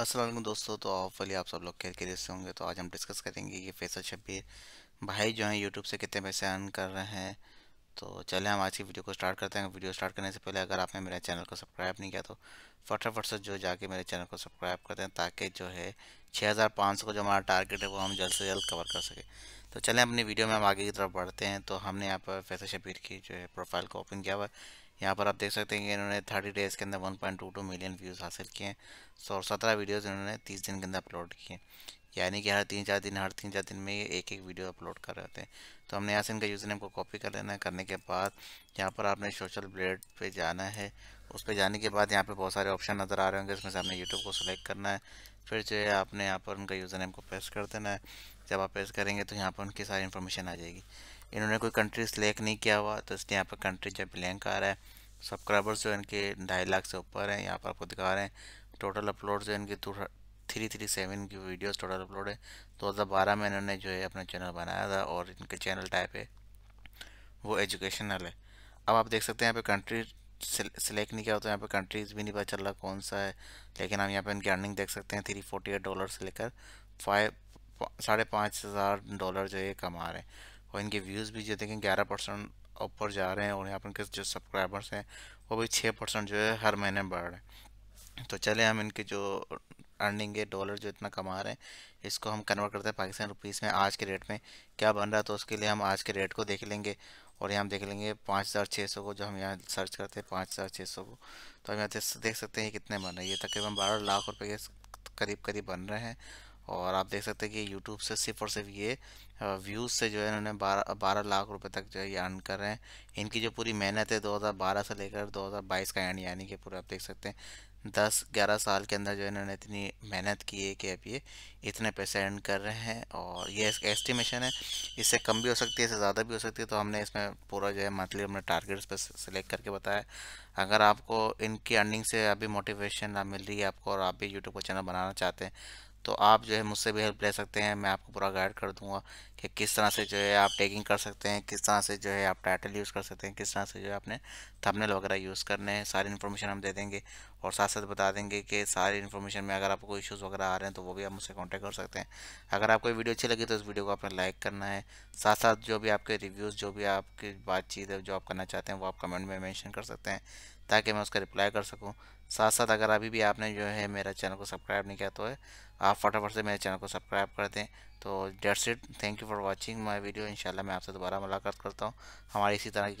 असलम दोस्तों तो ऑफली आप सब लोग खेल के से होंगे तो आज हम डिस्कस करेंगे कि फैसल शब्बीर भाई जो हैं यूट्यूब से कितने पैसे अर्न कर रहे हैं तो चले हम आज की वीडियो को स्टार्ट करते हैं वीडियो स्टार्ट करने से पहले अगर आपने मेरे चैनल को सब्सक्राइब नहीं किया तो फटाफट से जो जाके मेरे चैनल को सब्सक्राइब कर दें ताकि जो है छः को जो हमारा टारगेट है वो हम जल्द से जल्द कवर कर सकें तो चलें अपनी वीडियो में हम आगे की तरफ बढ़ते हैं तो हमने यहाँ पर फैसल शब्बीर की जो है प्रोफाइल को ओपन किया हुआ है यहाँ पर आप देख सकते हैं कि इन्होंने थर्टी डेज़ के अंदर one point two two million views हासिल किए हैं सौ सत्रह वीडियोज़ इन्होंने तीस दिन के अंदर अपलोड किए यानी कि हर तीन चार दिन हर तीन चार दिन में ये एक एक वीडियो अपलोड कर रहे थे हैं तो हमने यहाँ से इनका यूज़र नेम को कॉपी कर लेना है करने के बाद यहाँ पर आपने सोशल ब्लेड पर जाना है उस पर जाने के बाद यहाँ पे बहुत सारे ऑप्शन नज़र आ रहे होंगे इसमें से आपने यूट्यूब को सिलेक्ट करना है फिर जो है आपने यहाँ पर उनका यूज़र नेम को पेस्ट कर देना है जब आप पेस्ट करेंगे तो यहाँ पर उनकी सारी इन्फॉर्मेशन आ जाएगी इन्होंने कोई कंट्री सेलेक्ट नहीं किया हुआ तो इसलिए यहाँ पर कंट्री जब ब्लैंक आ रहा है सब्सक्राइबर्स जो इनके ढाई लाख से ऊपर हैं यहाँ पर आपको दिखा रहे हैं टोटल अपलोड जो टू थ्री थ्री सेवन की वीडियोस टोटल अपलोड है दो हज़ार बारह में इन्होंने जो है अपना चैनल बनाया था और इनके चैनल टाइप है वो एजुकेशनल है अब आप देख सकते हैं यहाँ पे कंट्री सिलेक्ट नहीं किया होता यहाँ पे कंट्रीज़ भी नहीं पता चल रहा कौन सा है लेकिन हम यहाँ पे इनकी अर्निंग देख सकते हैं थ्री फोर्टी एट डॉलर से लेकर फाइव साढ़े पाँच हज़ार डॉलर जो है कमा रहे हैं और इनके व्यूज़ भी जो देखें ग्यारह परसेंट ऊपर जा रहे हैं और यहाँ पर इनके जो सब्सक्राइबर्स हैं वो भी छः परसेंट जो है हर महीने बढ़ रहे हैं तो चले हम इनके जो अर्निंग है डॉलर जो इतना कमा रहे हैं इसको हम कन्वर्ट करते हैं पाकिस्तान रुपीज़ में आज के रेट में क्या बन रहा है तो उसके लिए हम आज के रेट को देख लेंगे और यहाँ देख लेंगे पाँच हज़ार छः सौ को जो हम यहाँ सर्च करते हैं पाँच हज़ार छः सौ को तो हम यहाँ देख सकते हैं कितने बन रहे हैं ये तकरीबन बारह लाख रुपये के करीब करीब बन रहे हैं और आप देख सकते हैं कि यूट्यूब से सिर्फ और सिर्फ ये व्यूज़ से जो है इन्होंने बारह बारह लाख रुपए तक जो है ये अर्न कर रहे हैं इनकी जो पूरी मेहनत है 2012 से लेकर 2022 का एंड यानी कि पूरा आप देख सकते हैं दस ग्यारह साल के अंदर जो है इन्होंने इतनी मेहनत की है कि अब ये इतने पैसे अर्न कर रहे हैं और ये एस्टिमेशन है इससे कम भी हो सकती है इससे ज़्यादा भी हो सकती है तो हमने इसमें पूरा जो है मंथली हमने टारगेट्स पर सिलेक्ट करके बताया अगर आपको इनकी अर्निंग से अभी मोटिवेशन मिल रही है आपको और आप भी यूट्यूब का चैनल बनाना चाहते हैं तो आप जो है मुझसे भी हेल्प ले सकते हैं मैं आपको पूरा गाइड कर दूंगा कि किस तरह से जो है आप टैगिंग कर सकते हैं किस तरह से जो है आप टाइटल यूज़ कर सकते हैं किस तरह से जो है आपने थंबनेल वगैरह यूज़ करने हैं सारी इन्फॉर्मेशन हम दे देंगे और साथ साथ बता देंगे कि सारी इन्फॉर्मेशन में अगर आपको कोई इशूज़ वगैरह आ रहे हैं तो वो भी आप मुझसे कॉन्टैक्ट कर सकते हैं अगर आपको वीडियो अच्छी लगी तो इस वीडियो को आपने लाइक करना है साथ साथ जो भी आपके रिव्यूज़ जो भी आपकी बातचीत है जो आप करना चाहते हैं वो आप कमेंट में मैंशन कर सकते हैं ताकि मैं उसका रिप्लाई कर सकूँ साथ साथ अगर अभी भी आपने जो है मेरा चैनल को सब्सक्राइब नहीं किया तो है आप फटाफट से मेरे चैनल को सब्सक्राइब कर दें तो that's it thank you for watching my video इंशाल्लाह मैं आपसे दोबारा मुलाकात करता हूँ हमारी इसी तरह की